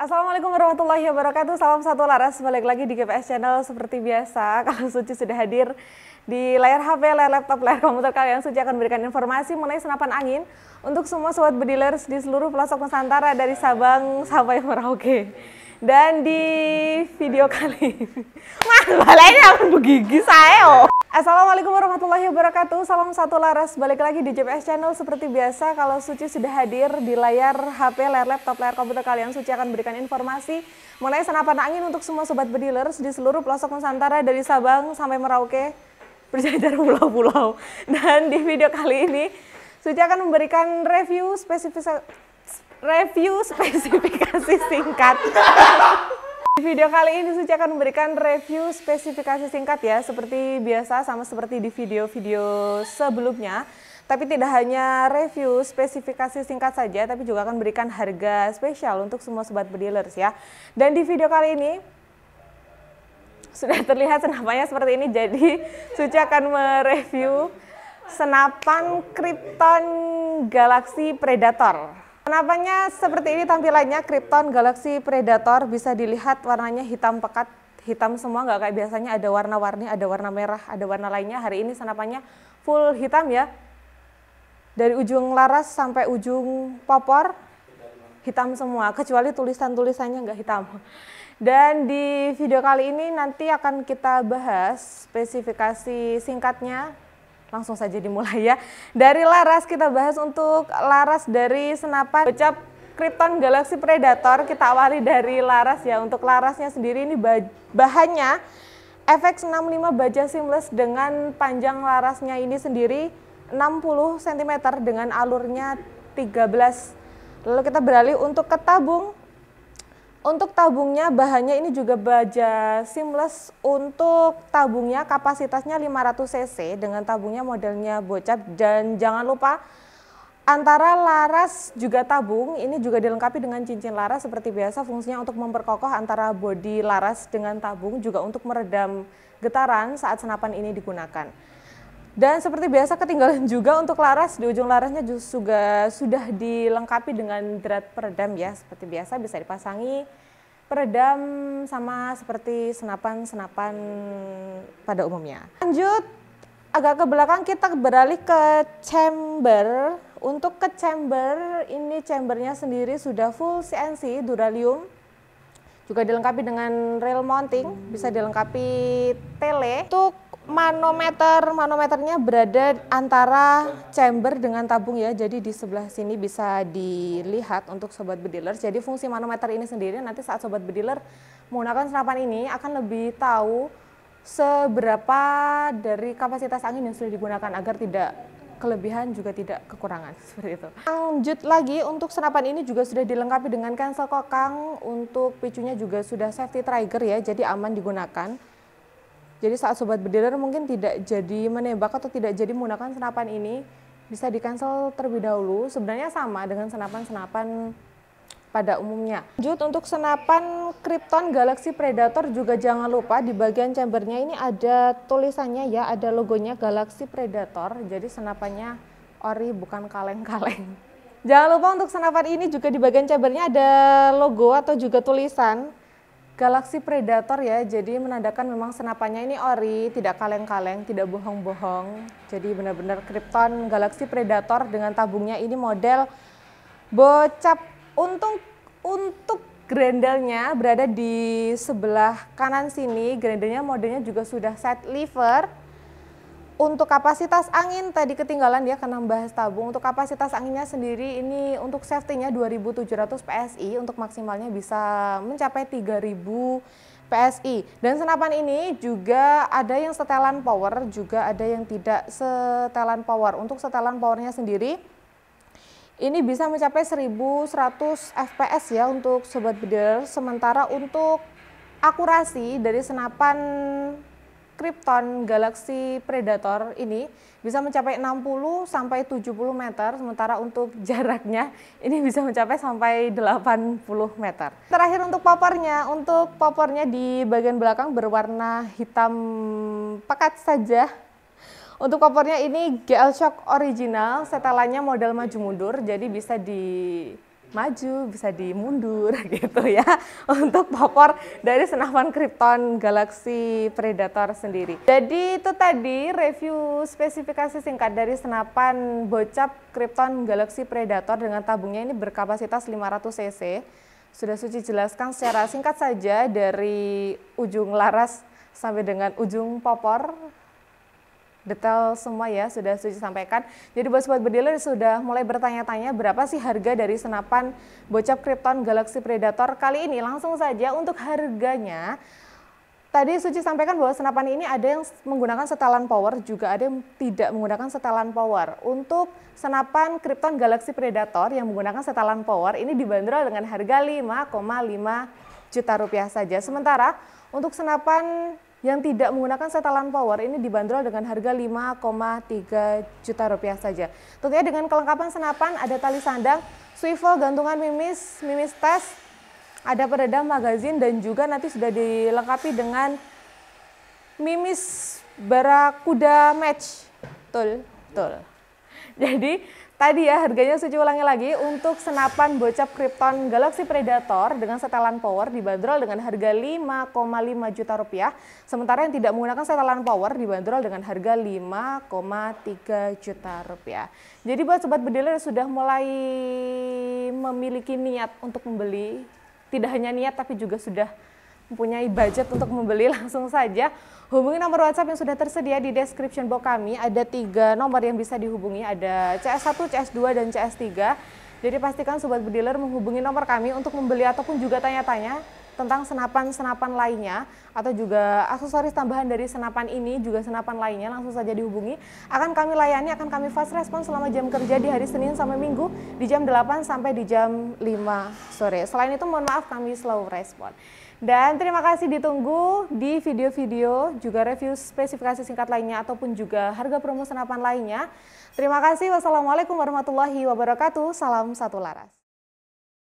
Assalamualaikum warahmatullahi wabarakatuh. Salam satu laras. Balik lagi di GPS Channel seperti biasa. Kalau Suci sudah hadir di layar HP, layar laptop, layar komputer kalian, Suci akan memberikan informasi mengenai senapan angin untuk semua sobat bedilers di seluruh pelosok Nusantara dari Sabang sampai Merauke. Dan di video kali ini, mas balainya akan begigi saya. Oh. Assalamualaikum warahmatullahi wabarakatuh. Salam satu laras. Balik lagi di JPS Channel seperti biasa. Kalau Suci sudah hadir di layar HP, layar laptop, layar komputer kalian, Suci akan berikan informasi mengenai senapan angin untuk semua sobat bedilers di seluruh pelosok Nusantara dari Sabang sampai Merauke berjajar pulau-pulau. Dan di video kali ini Suci akan memberikan review spesifikasi review spesifikasi singkat di video kali ini Suci akan memberikan review spesifikasi singkat ya, seperti biasa sama seperti di video-video sebelumnya. Tapi tidak hanya review spesifikasi singkat saja, tapi juga akan memberikan harga spesial untuk semua sobat bedilers ya. Dan di video kali ini sudah terlihat senapannya seperti ini, jadi Suci akan mereview senapan Krypton Galaxy Predator. Penampaknya seperti ini tampilannya Krypton Galaxy Predator bisa dilihat warnanya hitam pekat, hitam semua nggak kayak biasanya ada warna-warni, ada warna merah, ada warna lainnya. Hari ini senapannya full hitam ya. Dari ujung laras sampai ujung popor hitam semua, kecuali tulisan-tulisannya nggak hitam. Dan di video kali ini nanti akan kita bahas spesifikasi singkatnya langsung saja dimulai ya. Dari Laras kita bahas untuk Laras dari senapan Becap Krypton Galaxy Predator. Kita awali dari Laras ya. Untuk Larasnya sendiri ini bah bahannya FX65 baja seamless dengan panjang larasnya ini sendiri 60 cm dengan alurnya 13. Lalu kita beralih untuk ke tabung untuk tabungnya bahannya ini juga baja seamless. Untuk tabungnya kapasitasnya 500 cc dengan tabungnya modelnya bocap dan jangan lupa antara laras juga tabung ini juga dilengkapi dengan cincin laras seperti biasa fungsinya untuk memperkokoh antara bodi laras dengan tabung juga untuk meredam getaran saat senapan ini digunakan. Dan seperti biasa ketinggalan juga untuk laras, di ujung larasnya juga sudah dilengkapi dengan drat peredam ya. Seperti biasa bisa dipasangi peredam sama seperti senapan-senapan pada umumnya. Lanjut agak ke belakang kita beralih ke chamber. Untuk ke chamber, ini chambernya sendiri sudah full CNC Duralium. Juga dilengkapi dengan rail mounting, bisa dilengkapi tele. Untuk manometer manometernya berada antara chamber dengan tabung ya jadi di sebelah sini bisa dilihat untuk sobat bediler jadi fungsi manometer ini sendiri nanti saat sobat bediler menggunakan senapan ini akan lebih tahu seberapa dari kapasitas angin yang sudah digunakan agar tidak kelebihan juga tidak kekurangan seperti itu. Lanjut lagi untuk senapan ini juga sudah dilengkapi dengan cancel kokang untuk picunya juga sudah safety trigger ya jadi aman digunakan. Jadi saat sobat bediler mungkin tidak jadi menembak atau tidak jadi menggunakan senapan ini bisa di cancel terlebih dahulu. Sebenarnya sama dengan senapan-senapan pada umumnya. Lanjut untuk senapan Krypton Galaxy Predator juga jangan lupa di bagian chambernya ini ada tulisannya ya, ada logonya Galaxy Predator. Jadi senapannya ori bukan kaleng-kaleng. Jangan lupa untuk senapan ini juga di bagian chambernya ada logo atau juga tulisan Galaksi predator ya, jadi menandakan memang senapannya ini ori, tidak kaleng-kaleng, tidak bohong-bohong. Jadi benar-benar Krypton galaksi predator dengan tabungnya ini model bocap. Untung untuk grendelnya berada di sebelah kanan sini, grendelnya modelnya juga sudah set liver untuk kapasitas angin tadi ketinggalan dia ya, karena membahas tabung. Untuk kapasitas anginnya sendiri ini untuk safety-nya 2700 PSI untuk maksimalnya bisa mencapai 3000 PSI. Dan senapan ini juga ada yang setelan power, juga ada yang tidak setelan power. Untuk setelan powernya sendiri ini bisa mencapai 1100 FPS ya untuk sobat bedil. Sementara untuk akurasi dari senapan Krypton Galaxy Predator ini bisa mencapai 60 sampai 70 meter, sementara untuk jaraknya ini bisa mencapai sampai 80 meter. Terakhir untuk popornya, untuk popornya di bagian belakang berwarna hitam pekat saja. Untuk popornya ini GL Shock original, setelannya model maju mundur, jadi bisa di maju, bisa dimundur gitu ya untuk popor dari senapan Krypton Galaxy Predator sendiri. Jadi itu tadi review spesifikasi singkat dari senapan bocap Krypton Galaxy Predator dengan tabungnya ini berkapasitas 500 cc. Sudah Suci jelaskan secara singkat saja dari ujung laras sampai dengan ujung popor detail semua ya sudah Suci sampaikan. Jadi buat sobat berdealer sudah mulai bertanya-tanya berapa sih harga dari senapan bocap Krypton Galaxy Predator kali ini. Langsung saja untuk harganya Tadi Suci sampaikan bahwa senapan ini ada yang menggunakan setelan power, juga ada yang tidak menggunakan setelan power. Untuk senapan Krypton Galaxy Predator yang menggunakan setelan power ini dibanderol dengan harga 5,5 juta rupiah saja. Sementara untuk senapan yang tidak menggunakan setelan power ini dibanderol dengan harga 5,3 juta rupiah saja. Tentunya dengan kelengkapan senapan ada tali sandang, swivel gantungan mimis, mimis tes, ada peredam magazin dan juga nanti sudah dilengkapi dengan mimis barakuda match. Betul, betul. Jadi Tadi ya harganya saya ulangi lagi untuk senapan bocap Krypton Galaxy Predator dengan setelan power dibanderol dengan harga 5,5 juta rupiah. Sementara yang tidak menggunakan setelan power dibanderol dengan harga 5,3 juta rupiah. Jadi buat sobat bediler yang sudah mulai memiliki niat untuk membeli, tidak hanya niat tapi juga sudah mempunyai budget untuk membeli langsung saja hubungi nomor WhatsApp yang sudah tersedia di description box kami. Ada tiga nomor yang bisa dihubungi, ada CS1, CS2, dan CS3. Jadi pastikan Sobat Bediler menghubungi nomor kami untuk membeli ataupun juga tanya-tanya tentang senapan-senapan lainnya atau juga aksesoris tambahan dari senapan ini juga senapan lainnya langsung saja dihubungi akan kami layani akan kami fast respon selama jam kerja di hari Senin sampai Minggu di jam 8 sampai di jam 5 sore. Selain itu mohon maaf kami slow respon. Dan terima kasih ditunggu di video-video, juga review spesifikasi singkat lainnya ataupun juga harga promo senapan lainnya. Terima kasih. Wassalamualaikum warahmatullahi wabarakatuh. Salam satu laras.